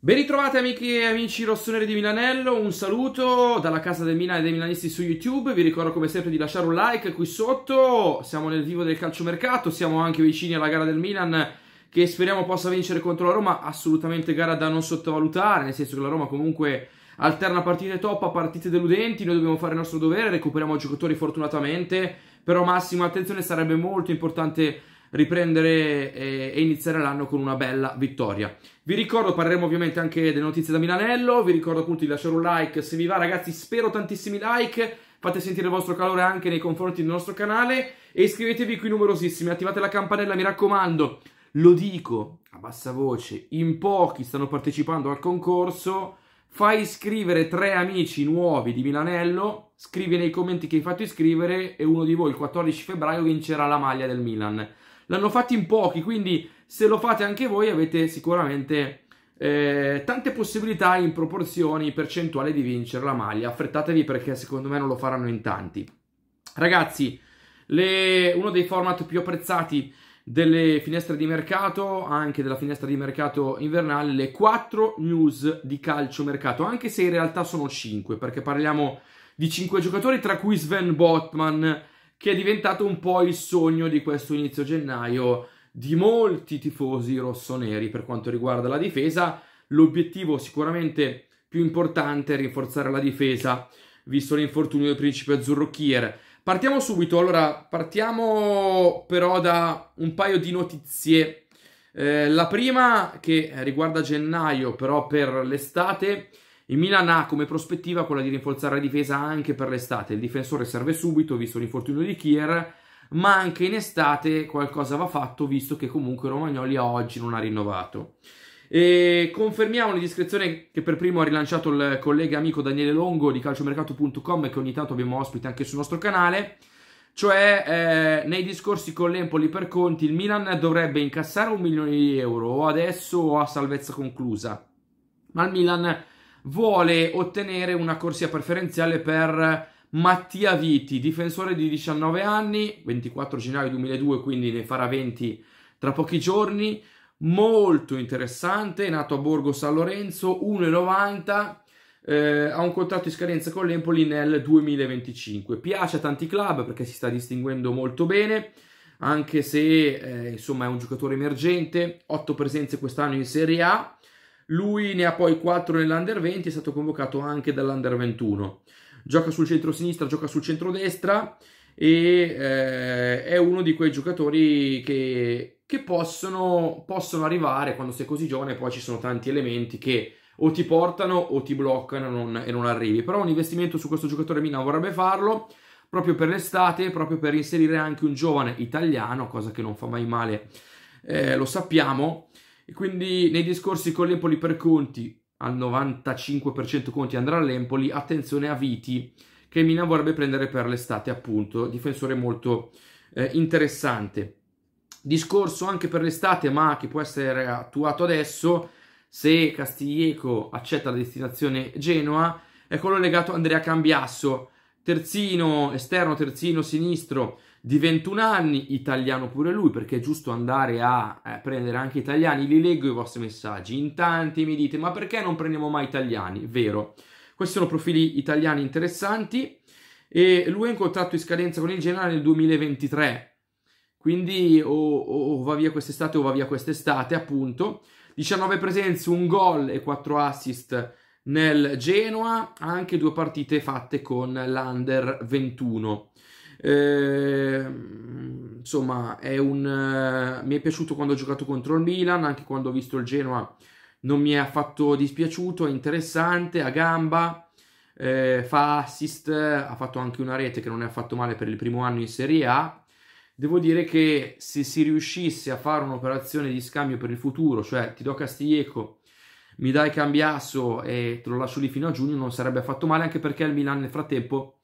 Ben ritrovati amiche e amici rossoneri di Milanello, un saluto dalla casa del Milan e dei milanisti su YouTube, vi ricordo come sempre di lasciare un like qui sotto, siamo nel vivo del calciomercato, siamo anche vicini alla gara del Milan che speriamo possa vincere contro la Roma, assolutamente gara da non sottovalutare, nel senso che la Roma comunque alterna partite top a partite deludenti, noi dobbiamo fare il nostro dovere, recuperiamo giocatori fortunatamente, però massima attenzione sarebbe molto importante riprendere eh, e, iniziare l'anno con una bella vittoria. Vi ricordo, parleremo ovviamente anche delle notizie da Milanello, vi ricordo appunto di lasciare un like se vi va ragazzi, spero tantissimi like, fate sentire il vostro calore anche nei confronti del nostro canale e iscrivetevi qui numerosissimi, attivate la campanella mi raccomando, lo dico a bassa voce, in pochi stanno partecipando al concorso, fai iscrivere tre amici nuovi di Milanello, scrivi nei commenti che hai fatto iscrivere e uno di voi il 14 febbraio vincerà la maglia del Milan. L'hanno fatto in pochi, quindi se lo fate anche voi avete sicuramente eh, tante possibilità in proporzioni percentuali di vincere la maglia. Affrettatevi perché secondo me non lo faranno in tanti. Ragazzi, le, uno dei format più apprezzati delle finestre di mercato, anche della finestra di mercato invernale, le 4 news di calcio mercato, anche se in realtà sono 5, perché parliamo di 5 giocatori, tra cui Sven Botman, che è diventato un po' il sogno di questo inizio gennaio di molti tifosi rossoneri per quanto riguarda la difesa. L'obiettivo sicuramente più importante è rinforzare la difesa, visto l'infortunio del principe azzurrocchiere. Partiamo subito, allora partiamo però da un paio di notizie. Eh, la prima che riguarda gennaio, però per l'estate, il Milan ha come prospettiva quella di rinforzare la difesa anche per l'estate. Il difensore serve subito, visto l'infortunio di Kier, ma anche in estate qualcosa va fatto, visto che comunque Romagnoli a oggi non ha rinnovato. E confermiamo le che per primo ha rilanciato il collega amico Daniele Longo di calciomercato.com che ogni tanto abbiamo ospite anche sul nostro canale cioè eh, nei discorsi con l'Empoli per Conti il Milan dovrebbe incassare un milione di euro o adesso o a salvezza conclusa ma il Milan vuole ottenere una corsia preferenziale per Mattia Viti, difensore di 19 anni, 24 gennaio 2002, quindi ne farà 20 tra pochi giorni. Molto interessante, nato a Borgo San Lorenzo, 1,90. Eh, ha un contratto di scadenza con l'Empoli nel 2025. Piace a tanti club perché si sta distinguendo molto bene, anche se eh, insomma è un giocatore emergente, 8 presenze quest'anno in Serie A, lui ne ha poi 4 nell'Under 20, è stato convocato anche dall'Under 21. Gioca sul centro-sinistra, gioca sul centro-destra e eh, è uno di quei giocatori che, che possono, possono, arrivare quando sei così giovane, poi ci sono tanti elementi che o ti portano o ti bloccano non, e non arrivi. Però un investimento su questo giocatore Mina vorrebbe farlo proprio per l'estate, proprio per inserire anche un giovane italiano, cosa che non fa mai male, eh, lo sappiamo, e quindi nei discorsi con l'Empoli per Conti, al 95% Conti andrà all'Empoli, attenzione a Viti, che Milan vorrebbe prendere per l'estate, appunto, difensore molto eh, interessante. Discorso anche per l'estate, ma che può essere attuato adesso, se Castiglieco accetta la destinazione Genoa, è quello legato a Andrea Cambiasso, terzino esterno, terzino sinistro, di 21 anni, italiano pure lui, perché è giusto andare a eh, prendere anche italiani. Li leggo i vostri messaggi. In tanti mi dite: ma perché non prendiamo mai italiani? Vero. Questi sono profili italiani interessanti. E lui è in contratto in scadenza con il Genoa nel 2023. Quindi o, o, o va via quest'estate o va via quest'estate, appunto. 19 presenze, un gol e 4 assist nel Genoa, anche due partite fatte con l'Under 21. Ehm, insomma, è un, eh, mi è piaciuto quando ho giocato contro il Milan, anche quando ho visto il Genoa non mi è affatto dispiaciuto, è interessante, a gamba, eh, fa assist, ha fatto anche una rete che non è affatto male per il primo anno in Serie A. Devo dire che se si riuscisse a fare un'operazione di scambio per il futuro, cioè ti do Castiglieco, mi dai Cambiasso e te lo lascio lì fino a giugno, non sarebbe affatto male, anche perché il Milan nel frattempo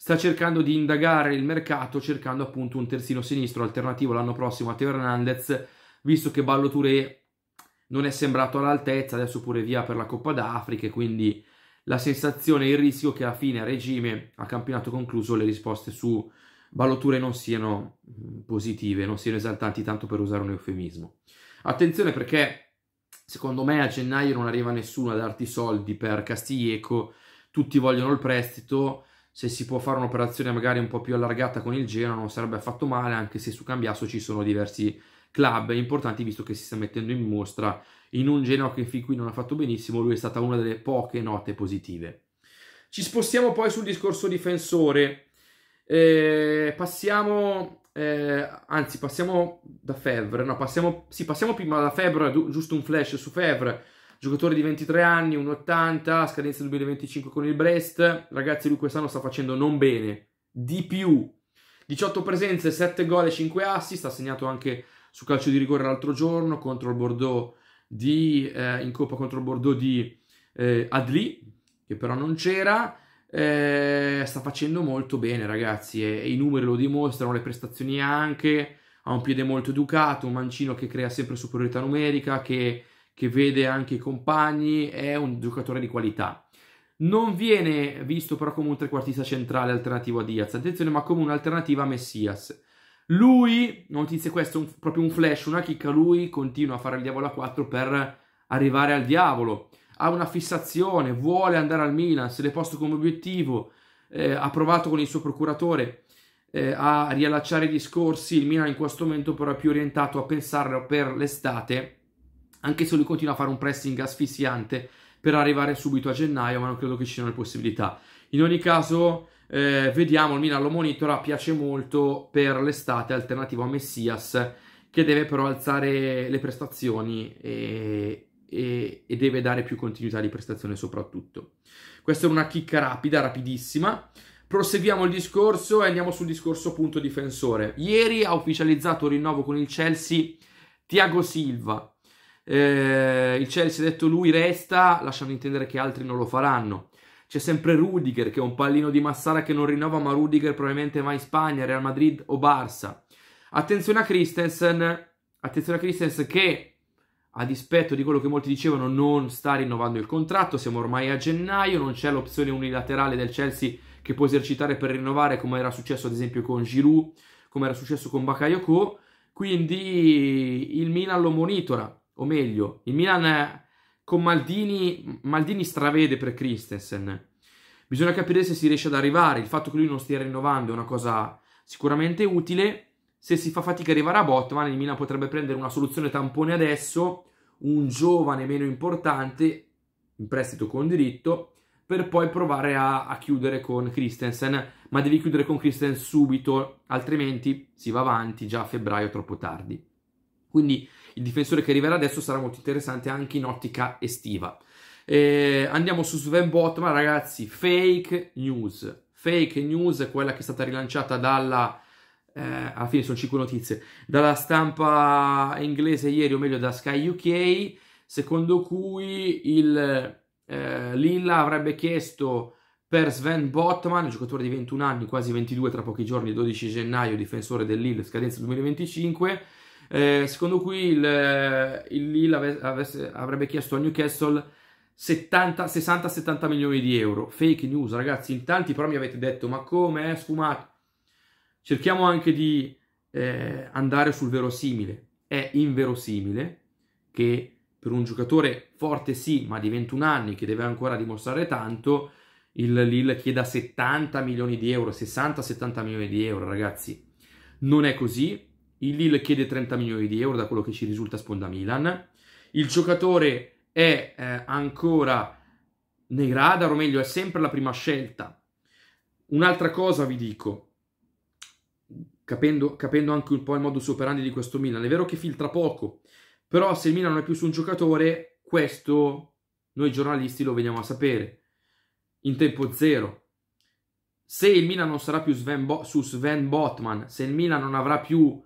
sta cercando di indagare il mercato cercando appunto un terzino sinistro alternativo l'anno prossimo a Teo Hernandez, visto che Ballo Touré non è sembrato all'altezza, adesso pure via per la Coppa d'Africa e quindi la sensazione e il rischio che a fine a regime, a campionato concluso, le risposte su Ballo Touré non siano mm, positive, non siano esaltanti tanto per usare un eufemismo. Attenzione perché secondo me a gennaio non arriva nessuno a darti soldi per Castiglieco, tutti vogliono il prestito, se si può fare un'operazione magari un po' più allargata con il Genoa non sarebbe affatto male, anche se su Cambiasso ci sono diversi club importanti visto che si sta mettendo in mostra in un Genoa che fin qui non ha fatto benissimo, lui è stata una delle poche note positive. Ci spostiamo poi sul discorso difensore. Eh, passiamo, eh, anzi, passiamo da Fevre. No, passiamo, sì, passiamo prima da Fevre. Giusto un flash su Fevre giocatore di 23 anni, 1,80, scadenza 2025 con il Brest. Ragazzi, lui quest'anno sta facendo non bene, di più. 18 presenze, 7 gol e 5 assist, ha segnato anche su calcio di rigore l'altro giorno contro il Bordeaux di, eh, in Coppa contro il Bordeaux di eh, Adli, che però non c'era. Eh, sta facendo molto bene, ragazzi, e, e, i numeri lo dimostrano, le prestazioni anche. Ha un piede molto educato, un mancino che crea sempre superiorità numerica, che che vede anche i compagni, è un giocatore di qualità. Non viene visto però come un trequartista centrale alternativo a Diaz, attenzione, ma come un'alternativa a Messias. Lui, notizia questa, un, proprio un flash, una chicca, lui continua a fare il diavolo a 4 per arrivare al diavolo. Ha una fissazione, vuole andare al Milan, se l'è posto come obiettivo, eh, ha provato con il suo procuratore eh, a riallacciare i discorsi. Il Milan in questo momento però è più orientato a pensarlo per l'estate anche se lui continua a fare un pressing asfissiante per arrivare subito a gennaio, ma non credo che ci siano le possibilità. In ogni caso, eh, vediamo, il Milan lo monitora, piace molto per l'estate, alternativo a Messias, che deve però alzare le prestazioni e, e, e deve dare più continuità di prestazione soprattutto. Questa è una chicca rapida, rapidissima. Proseguiamo il discorso e andiamo sul discorso punto difensore. Ieri ha ufficializzato il rinnovo con il Chelsea Thiago Silva, eh, il Chelsea ha detto lui resta, lasciano intendere che altri non lo faranno. C'è sempre Rudiger che è un pallino di Massara che non rinnova, ma Rudiger probabilmente va in Spagna, Real Madrid o Barça. Attenzione a Christensen, attenzione a Christensen che a dispetto di quello che molti dicevano non sta rinnovando il contratto, siamo ormai a gennaio, non c'è l'opzione unilaterale del Chelsea che può esercitare per rinnovare come era successo ad esempio con Giroud, come era successo con Bakayoko, quindi il Milan lo monitora o meglio, il Milan con Maldini, Maldini stravede per Christensen. Bisogna capire se si riesce ad arrivare. Il fatto che lui non stia rinnovando è una cosa sicuramente utile. Se si fa fatica ad arrivare a Botman, il Milan potrebbe prendere una soluzione tampone adesso, un giovane meno importante, in prestito con diritto, per poi provare a, a chiudere con Christensen. Ma devi chiudere con Christensen subito, altrimenti si va avanti già a febbraio troppo tardi. Quindi il difensore che arriverà adesso sarà molto interessante anche in ottica estiva. Eh, andiamo su Sven Botman, ragazzi, fake news. Fake news, quella che è stata rilanciata dalla... Eh, alla fine sono 5 notizie. Dalla stampa inglese ieri, o meglio da Sky UK, secondo cui il eh, Lilla avrebbe chiesto per Sven Botman, giocatore di 21 anni, quasi 22 tra pochi giorni, 12 gennaio, difensore del Lille, scadenza 2025 eh, secondo cui il, il Lille ave, avesse, avrebbe chiesto a Newcastle 60-70 milioni di euro. Fake news, ragazzi, in tanti però mi avete detto, ma come, è eh, sfumato? Cerchiamo anche di eh, andare sul verosimile. È inverosimile che per un giocatore forte sì, ma di 21 anni, che deve ancora dimostrare tanto, il Lille chieda 70 milioni di euro, 60-70 milioni di euro, ragazzi. Non è così, il Lille chiede 30 milioni di euro da quello che ci risulta sponda Milan. Il giocatore è eh, ancora nei radar, o meglio, è sempre la prima scelta. Un'altra cosa vi dico, capendo, capendo anche un po' il modus operandi di questo Milan, è vero che filtra poco, però se il Milan non è più su un giocatore, questo noi giornalisti lo veniamo a sapere in tempo zero. Se il Milan non sarà più Sven Bo- su Sven Botman, se il Milan non avrà più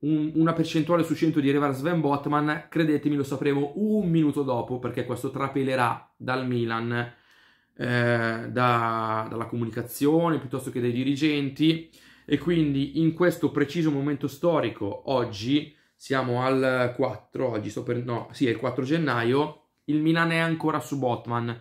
un, una percentuale su 100 di Revar Sven Botman, credetemi lo sapremo un minuto dopo perché questo trapelerà dal Milan, eh, da, dalla comunicazione piuttosto che dai dirigenti e quindi in questo preciso momento storico, oggi siamo al 4, oggi sto per, no, sì è il 4 gennaio, il Milan è ancora su Botman.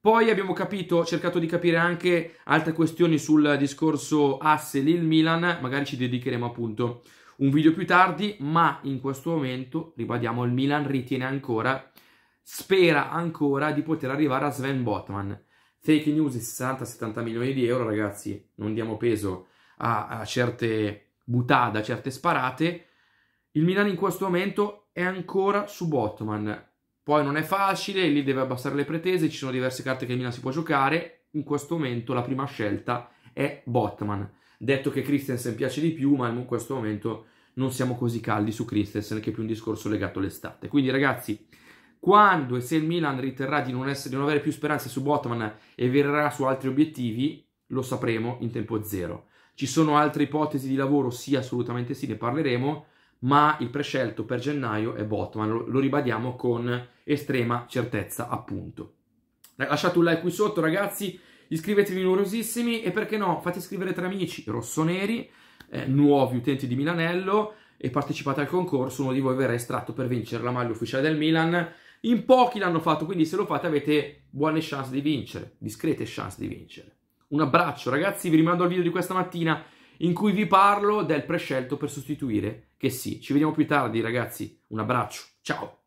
Poi abbiamo capito, cercato di capire anche altre questioni sul discorso Assel il Milan, magari ci dedicheremo appunto un video più tardi, ma in questo momento, ribadiamo, il Milan ritiene ancora, spera ancora di poter arrivare a Sven Botman. Fake news 60-70 milioni di euro, ragazzi, non diamo peso a, a certe butate, a certe sparate. Il Milan in questo momento è ancora su Botman. Poi non è facile, lì deve abbassare le pretese, ci sono diverse carte che il Milan si può giocare. In questo momento la prima scelta è Botman. Detto che Christensen piace di più, ma in questo momento non siamo così caldi su Christensen, che è più un discorso legato all'estate. Quindi ragazzi, quando e se il Milan riterrà di non, essere, di non avere più speranze su Botman e verrà su altri obiettivi, lo sapremo in tempo zero. Ci sono altre ipotesi di lavoro? Sì, assolutamente sì, ne parleremo, ma il prescelto per gennaio è Botman, lo, lo ribadiamo con estrema certezza, appunto. Lasciate un like qui sotto, ragazzi. Iscrivetevi numerosissimi e perché no, fate iscrivere tre amici rossoneri, eh, nuovi utenti di Milanello e partecipate al concorso, uno di voi verrà estratto per vincere la maglia ufficiale del Milan. In pochi l'hanno fatto, quindi se lo fate avete buone chance di vincere, discrete chance di vincere. Un abbraccio ragazzi, vi rimando al video di questa mattina in cui vi parlo del prescelto per sostituire che sì. Ci vediamo più tardi ragazzi, un abbraccio, ciao!